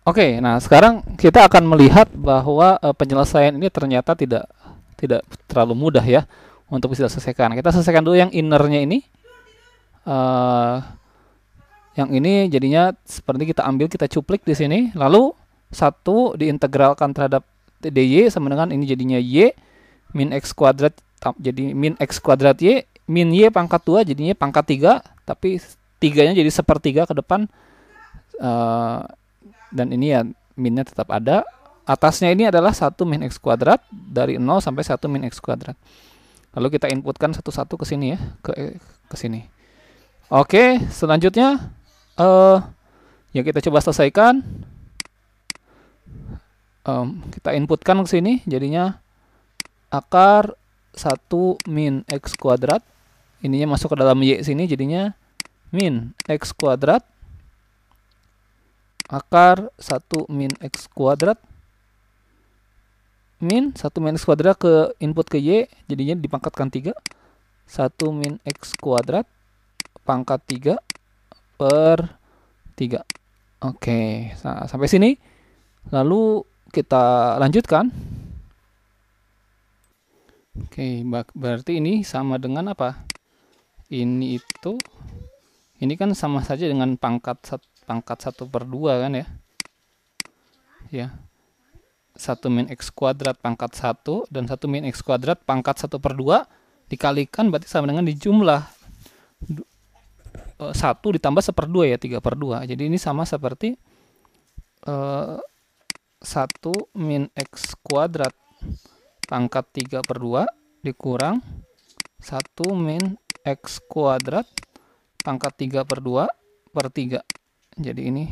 Oke, okay, nah sekarang kita akan melihat bahwa uh, penyelesaian ini ternyata tidak tidak terlalu mudah ya untuk bisa selesaikan. Kita selesaikan dulu yang innernya ini. Uh, yang ini jadinya seperti kita ambil kita cuplik di sini, lalu satu diintegralkan terhadap dy sama dengan ini jadinya y min x kuadrat jadi min x kuadrat y min y pangkat 2 jadinya pangkat 3 tapi tiganya jadi sepertiga ke depan uh, dan ini ya minnya tetap ada atasnya ini adalah 1 min x kuadrat dari 0 sampai 1 min x kuadrat lalu kita inputkan satu-satu ke sini ya ke eh, ke sini oke selanjutnya uh, eh, yang kita coba selesaikan um, kita inputkan ke sini jadinya akar 1 min x kuadrat ininya masuk ke dalam y sini jadinya min x kuadrat akar 1 min x kuadrat min 1 min x kuadrat ke input ke y jadinya dipangkatkan 3 1 min x kuadrat pangkat 3 per 3 oke okay. nah, sampai sini lalu kita lanjutkan oke okay, berarti ini sama dengan apa ini itu ini kan sama saja dengan pangkat 1 pangkat 1 per 2 kan ya ya 1 min x kuadrat pangkat 1 dan 1 min x kuadrat pangkat 1 per 2 dikalikan berarti sama dengan di jumlah 1 eh, ditambah 1 ya, per 2 ya 3 per 2 jadi ini sama seperti eh, 1 min x kuadrat pangkat 3 per 2 dikurang 1 min x kuadrat pangkat 3 per 2 per 3 jadi ini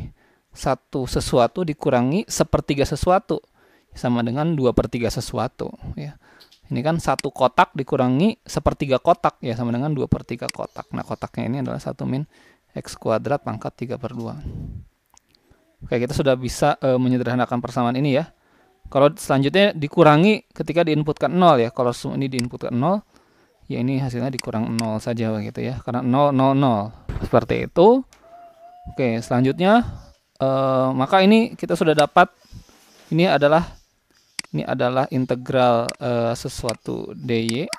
satu sesuatu dikurangi sepertiga sesuatu sama dengan dua per tiga sesuatu ya. Ini kan satu kotak dikurangi sepertiga kotak ya sama dengan dua per tiga kotak. Nah kotaknya ini adalah satu min x kuadrat pangkat tiga per dua. Oke kita sudah bisa e, menyederhanakan persamaan ini ya. Kalau selanjutnya dikurangi ketika diinputkan nol ya. Kalau semua ini diinputkan nol, ya ini hasilnya dikurang nol saja begitu ya. Karena nol nol nol seperti itu. Oke, selanjutnya uh, maka ini kita sudah dapat ini adalah ini adalah integral uh, sesuatu dy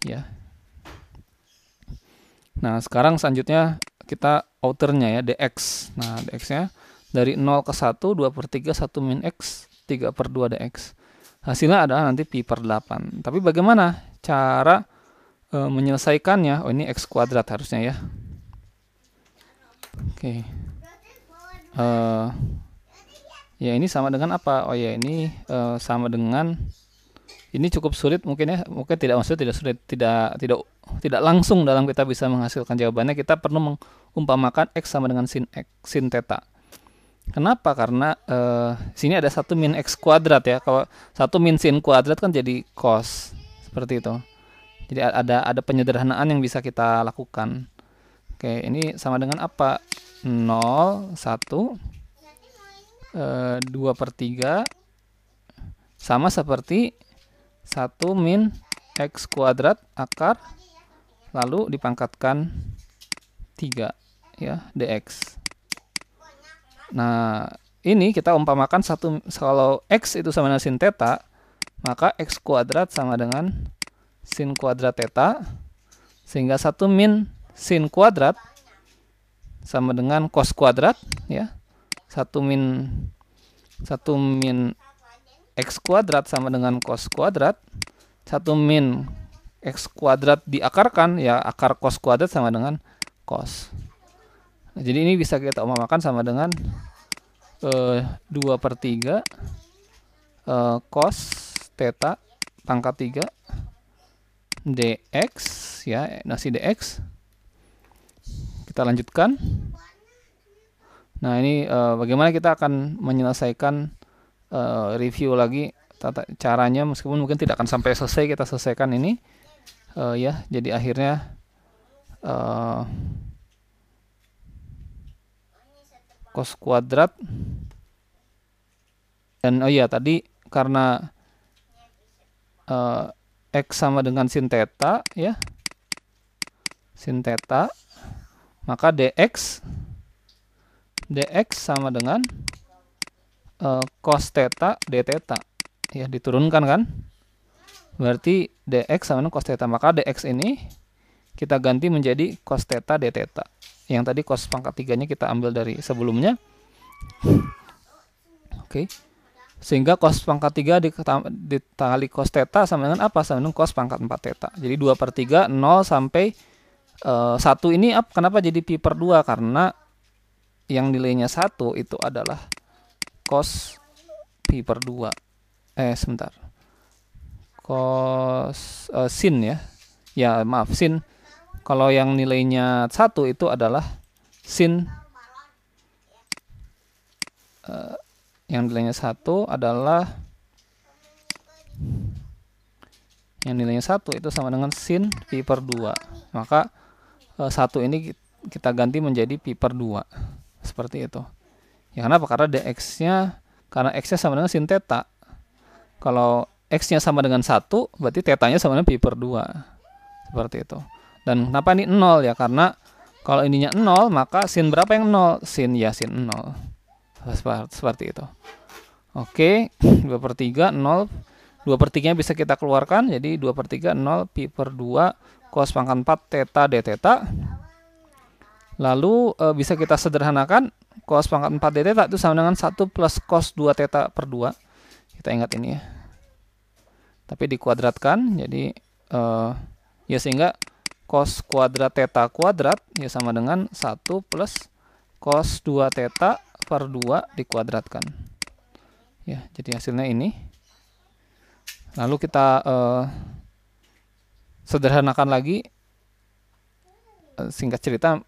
ya. Nah, sekarang selanjutnya kita outernya ya dx. Nah, dx-nya dari 0 ke 1 2 per 3 1 min x 3 per 2 dx. Hasilnya adalah nanti pi per 8. Tapi bagaimana cara e, menyelesaikannya? Oh, ini x kuadrat harusnya ya. Oke. Okay. Uh, eh, ya ini sama dengan apa? Oh ya ini uh, sama dengan ini cukup sulit mungkin ya mungkin tidak maksudnya tidak sulit tidak tidak tidak langsung dalam kita bisa menghasilkan jawabannya kita perlu mengumpamakan x sama dengan sin x sin theta kenapa karena uh, sini ada satu min x kuadrat ya kalau satu min sin kuadrat kan jadi cos seperti itu jadi ada ada penyederhanaan yang bisa kita lakukan Oke, ini sama dengan apa? 0, 1, e, 2 per 3, sama seperti 1 min X kuadrat akar, lalu dipangkatkan 3, ya, dx. Nah, ini kita umpamakan satu kalau X itu sama dengan sin theta, maka X kuadrat sama dengan sin kuadrat theta, sehingga 1 min sin kuadrat sama dengan cos kuadrat ya. 1 min 1 min x kuadrat sama dengan cos kuadrat. 1 min x kuadrat diakarkan ya akar cos kuadrat sama dengan cos. Nah, jadi ini bisa kita omamakan sama dengan eh, 2 per 3 eh, cos theta pangkat 3 dx ya nasi dx kita lanjutkan. Nah, ini uh, bagaimana kita akan menyelesaikan uh, review lagi tata caranya meskipun mungkin tidak akan sampai selesai kita selesaikan ini uh, ya. Jadi akhirnya uh, cos kuadrat dan oh iya tadi karena uh, x sama dengan sin teta ya sin theta maka dx dx sama dengan e, cos theta d theta ya diturunkan kan berarti dx sama dengan cos theta maka dx ini kita ganti menjadi cos theta d theta yang tadi cos pangkat tiganya kita ambil dari sebelumnya oke sehingga cos pangkat tiga ditali cos theta sama dengan apa sama dengan cos pangkat 4 theta jadi 2 per 3 0 sampai Eh, satu ini up kenapa jadi pi per 2 karena yang nilainya satu itu adalah cos pi per 2 eh sebentar cos uh, sin ya ya maaf sin kalau yang nilainya satu itu adalah sin uh, yang nilainya satu adalah yang nilainya satu itu sama dengan sin pi per 2 maka Eh, satu ini kita ganti menjadi pi per 2 seperti itu ya kenapa karena dx nya karena x nya sama dengan sin theta kalau x nya sama dengan satu berarti theta nya sama dengan pi per 2 seperti itu dan kenapa ini nol ya karena kalau ininya nol maka sin berapa yang nol sin ya sin nol seperti itu Oke, dua per 3, nol 2 per 3 bisa kita keluarkan, jadi dua per 3, 0, pi per 2 cos pangkat 4 theta d theta. Lalu e, bisa kita sederhanakan cos pangkat 4 d theta itu sama dengan 1 plus cos 2 theta per 2. Kita ingat ini ya. Tapi dikuadratkan jadi e, ya sehingga cos kuadrat theta kuadrat ya sama dengan 1 plus cos 2 theta per 2 dikuadratkan. Ya, jadi hasilnya ini. Lalu kita uh, e, sederhanakan lagi eh, singkat cerita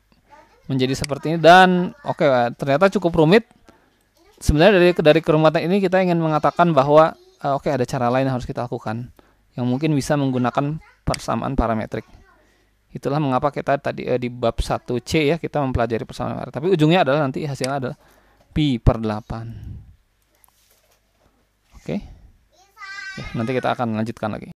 menjadi seperti ini dan oke okay, eh, ternyata cukup rumit sebenarnya dari dari kerumitan ini kita ingin mengatakan bahwa eh, oke okay, ada cara lain yang harus kita lakukan yang mungkin bisa menggunakan persamaan parametrik itulah mengapa kita tadi eh, di bab 1C ya kita mempelajari persamaan parametrik tapi ujungnya adalah nanti hasilnya adalah pi per 8 oke okay? ya, nanti kita akan lanjutkan lagi